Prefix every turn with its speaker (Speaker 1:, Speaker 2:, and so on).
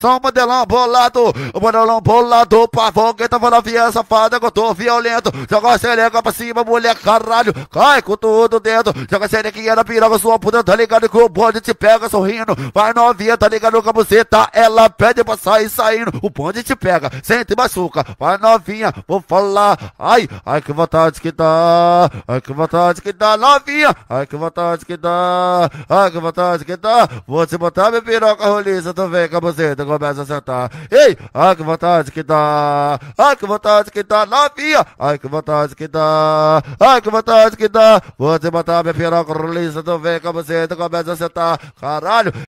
Speaker 1: Só um modelão bolado, o modelão bolado, pavão, quem tava na via safada, que eu tô violento. Joga a sereca pra cima, mulher, caralho, cai com tudo dentro. Joga a serequinha na piroga, sua puta, tá ligado que o bonde te pega sorrindo. Vai novinha, tá ligado com você? Tá? ela pede pra sair saindo. O bonde te pega, sente e machuca, vai novinha, vou falar. Ai, ai que vontade que dá, ai que vontade que dá, novinha, ai que vontade que dá, ai que vontade que dá. Vou te botar minha piroca roliça também com você começa a sentar. Ei, ai que vontade que dá, ai que vontade que dá, novinha, ai que vontade que dá, ai que vontade que dá. Vou te botar minha piroca, roliça, tu vem com você, tu começa a sentar. Caralho.